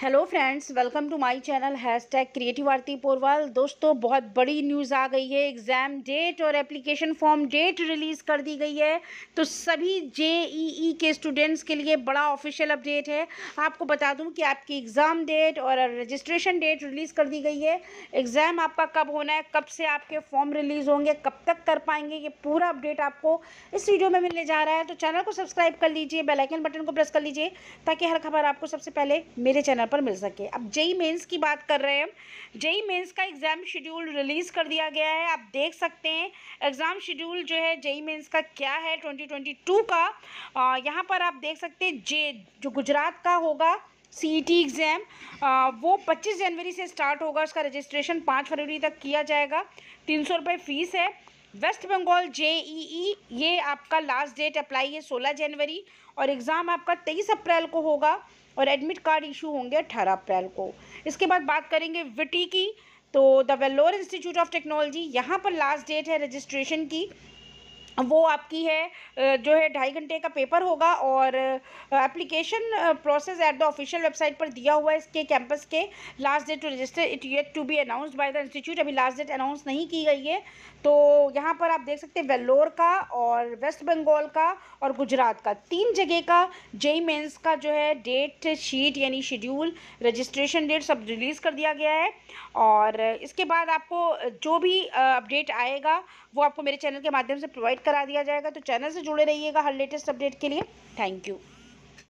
hello friends welcome to my channel hashtag creative Aarti Porwal दोस्तों बहुत बड़ी न्यूज़ आ गई है एग्ज़ाम डेट और एप्लीकेशन फॉर्म डेट रिलीज़ कर दी गई है तो सभी जेईई e e के स्टूडेंट्स के लिए बड़ा ऑफिशियल अपडेट है आपको बता दूं कि आपकी एग्ज़ाम डेट और रजिस्ट्रेशन डेट रिलीज़ कर दी गई है एग्ज़ाम आपका कब होना है कब से आपके फॉर्म रिलीज़ होंगे कब तक कर पाएंगे ये पूरा अपडेट आपको इस वीडियो में मिलने जा रहा है तो चैनल को सब्सक्राइब कर लीजिए बेलाइकन बटन को प्रेस कर लीजिए ताकि हर खबर आपको सबसे पहले मेरे चैनल चैनल पर मिल सके अब जेई मेंस की बात कर रहे हैं जेई मेंस का एग्ज़ाम शेड्यूल रिलीज़ कर दिया गया है आप देख सकते हैं एग्ज़ाम शेड्यूल जो है जेई मेंस का क्या है 2022 का आ, यहां पर आप देख सकते हैं जे जो गुजरात का होगा सी एग्ज़ाम e वो 25 जनवरी से स्टार्ट होगा उसका रजिस्ट्रेशन 5 फरवरी तक किया जाएगा तीन सौ रुपये फ़ीस है वेस्ट बंगाल जेईई ये आपका लास्ट डेट अप्लाई है सोलह जनवरी और एग्ज़ाम आपका तेईस अप्रैल को होगा और एडमिट कार्ड इशू होंगे अट्ठारह अप्रैल को इसके बाद बात करेंगे विटी की तो the Vellore institute of technology यहाँ पर लास्ट डेट है रजिस्ट्रेशन की वो आपकी है जो है ढाई घंटे का पेपर होगा और application process at the official website पर दिया हुआ है इसके कैंपस के last date to register it yet to be announce by the institute अभी लास्ट डेट अनाउंस नहीं की गई है तो यहाँ पर आप देख सकते हैं वेल्लोर का और वेस्ट बंगाल का और गुजरात का तीन जगह का जेई मेन्स का जो है डेट शीट यानी शेड्यूल रजिस्ट्रेशन डेट सब रिलीज़ कर दिया गया है और इसके बाद आपको जो भी अपडेट आएगा वो आपको मेरे चैनल के माध्यम से प्रोवाइड करा दिया जाएगा तो चैनल से जुड़े रहिएगा हर लेटेस्ट अपडेट के लिए थैंक यू